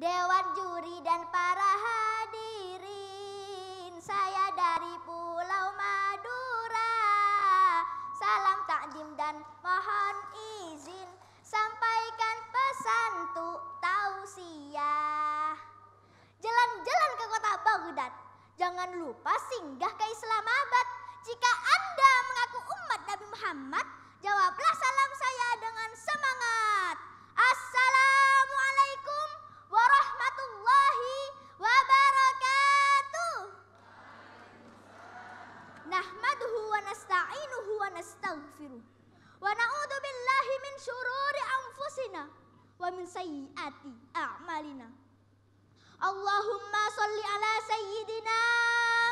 Dewan juri dan para hadirin Saya dari Pulau Madura Salam takdim dan mohon izin Sampaikan pesan tuh tausiah Jalan-jalan ke kota Baghdad Jangan lupa singgah ke Islamabad Jika Anda mengaku umat Nabi Muhammad Jawablah salam saya dengan semangat min sayyiati a'malina. Allahumma salli ala sayyidina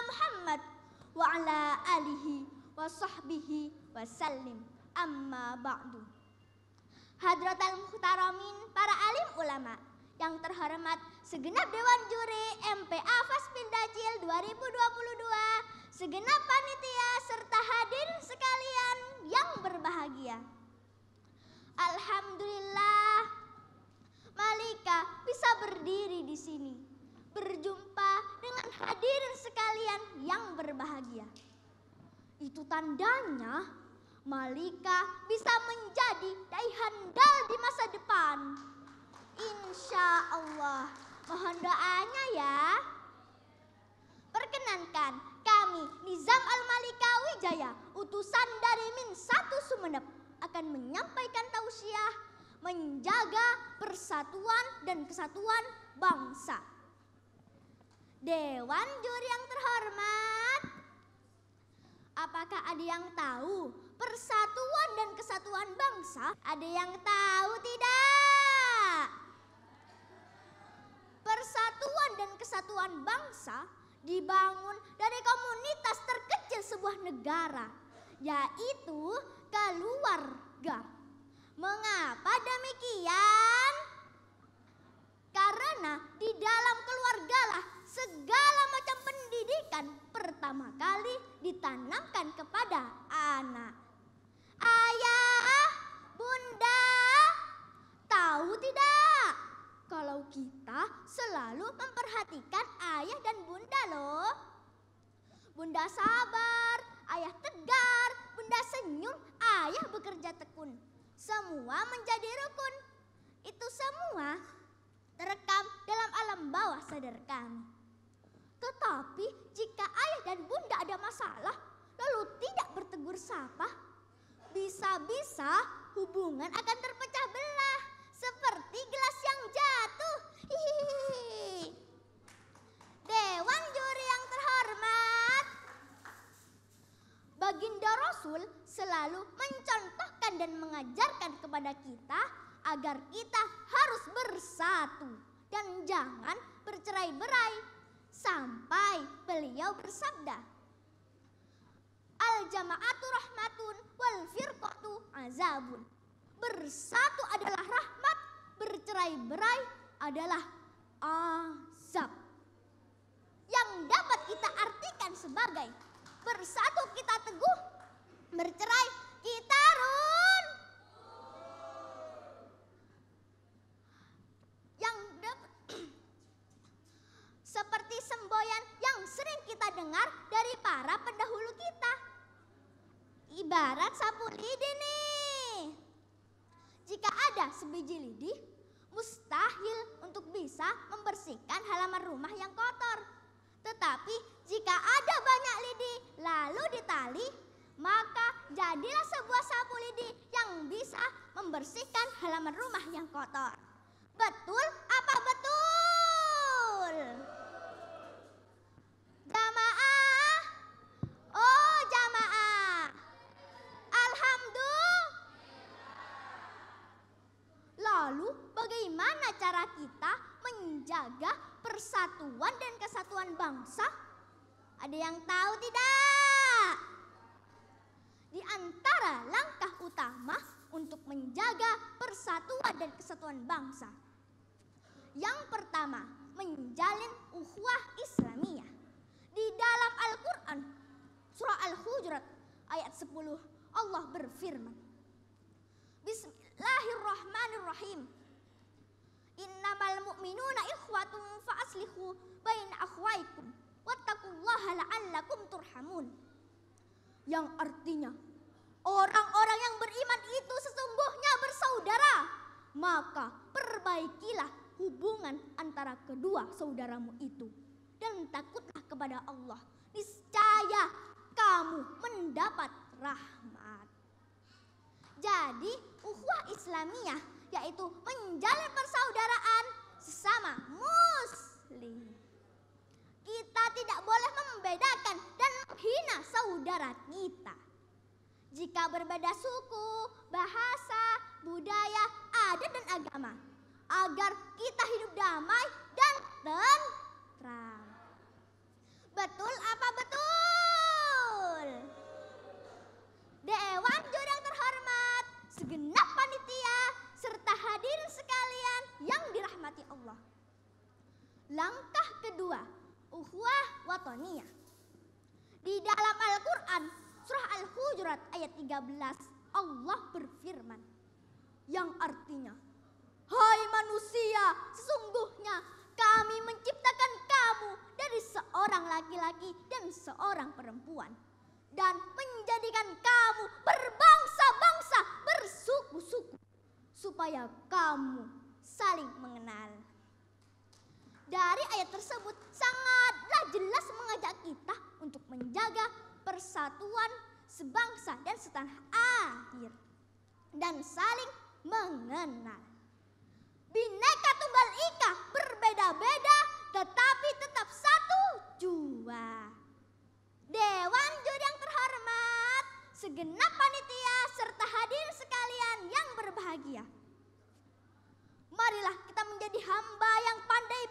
Muhammad wa ala alihi wa sahbihi wa sallim amma ba'du. Hadratal Muhtaramin, para alim ulama yang terhormat segenap Dewan Juri MPA Pindajil 2022, segenap panitia serta hadir sekalian yang berbahagia. Alhamdulillah Malika bisa berdiri di sini, berjumpa dengan hadirin sekalian yang berbahagia. Itu tandanya Malika bisa menjadi dai handal di masa depan. Insya Allah, mohon doanya ya. Perkenankan, kami Nizam Al-Malika Wijaya, utusan dari Min Satu Sumeneb, akan menyampaikan tausiah menjaga persatuan dan kesatuan bangsa. Dewan juri yang terhormat, apakah ada yang tahu persatuan dan kesatuan bangsa? Ada yang tahu tidak? Persatuan dan kesatuan bangsa dibangun dari komunitas terkecil sebuah negara, yaitu keluarga. Mengapa demikian? Karena di dalam keluargalah segala macam pendidikan pertama kali ditanamkan kepada semua menjadi rukun. Itu semua terekam dalam alam bawah sadar kami. Tetapi jika ayah dan bunda ada masalah, lalu tidak bertegur sapa, bisa-bisa hubungan akan terpecah belah seperti gelas yang jatuh. Dewan juri yang terhormat, Baginda Rasul selalu mencontoh dan mengajarkan kepada kita agar kita harus bersatu dan jangan bercerai-berai sampai beliau bersabda Al jama'atu rahmatun wal firqatu azabun Bersatu adalah rahmat, bercerai-berai adalah azab Yang dapat kita artikan sebagai bersatu kita teguh, bercerai kita ruh. para pendahulu kita. Ibarat sapu lidi nih. Jika ada sebiji lidi, mustahil untuk bisa membersihkan halaman rumah yang kotor. Tetapi jika ada banyak lidi lalu ditali, maka jadilah sebuah sapu lidi yang bisa membersihkan halaman rumah yang kotor. bagaimana cara kita menjaga persatuan dan kesatuan bangsa? Ada yang tahu tidak? Di antara langkah utama untuk menjaga persatuan dan kesatuan bangsa. Yang pertama, menjalin ukhuwah Islamiyah. Di dalam Al-Qur'an surah Al-Hujurat ayat 10 Allah berfirman Bismillahirrahmanirrahim. Innamal mu'minuna ikhwatun fa aslihu bain akhwaikum wattaqullaha la'allakum turhamun. Yang artinya orang-orang yang beriman itu sesungguhnya bersaudara. Maka perbaikilah hubungan antara kedua saudaramu itu dan takutlah kepada Allah. Niscaya kamu mendapat rahmat. Jadi, ukhuwah Islamiyah yaitu menjalin persaudaraan sesama muslim. Kita tidak boleh membedakan dan menghina saudara kita. Jika berbeda suku, bahasa, budaya, adat dan agama. Agar kita hidup damai dan tentram. dunia. Di dalam Al-Quran, surah Al-Hujurat ayat 13, Allah berfirman. Yang artinya, Hai manusia, sesungguhnya kami menciptakan kamu dari seorang laki-laki dan seorang perempuan. Dan menjadikan kamu berbangsa-bangsa, bersuku-suku. Supaya kamu saling mengenal. Dari ayat tersebut sangatlah jelas mengajak kita untuk menjaga persatuan sebangsa dan setanah air dan saling mengenal. Bineka Tunggal Ika berbeda-beda tetapi tetap satu jua. Dewan juri yang terhormat, segenap panitia serta hadir sekalian yang berbahagia. Marilah kita menjadi hamba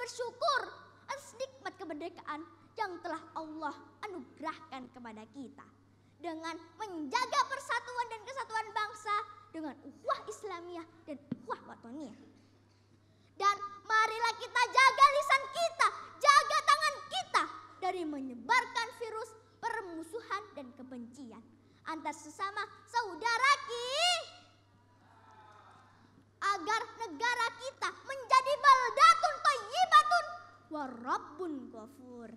bersyukur atas nikmat kemerdekaan yang telah Allah anugerahkan kepada kita. Dengan menjaga persatuan dan kesatuan bangsa dengan uhuah Islamiyah dan uhuah Watoniyah. Dan marilah kita jaga lisan kita, jaga tangan kita dari menyebarkan virus permusuhan dan kebencian antar sesama saudara ki agar rabbun ghafur.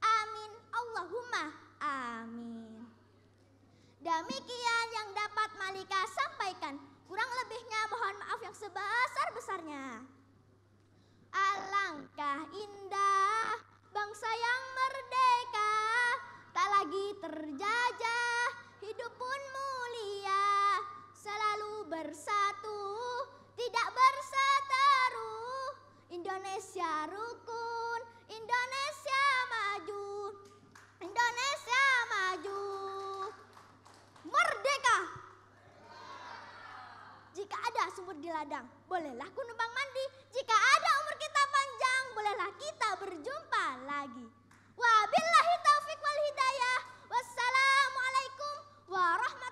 Amin. Allahumma amin. Demikian yang dapat sumur di ladang. Bolehlah ku numpang mandi. Jika ada umur kita panjang, bolehlah kita berjumpa lagi. Wabillahi taufiq wal hidayah. Wassalamualaikum warahmatullahi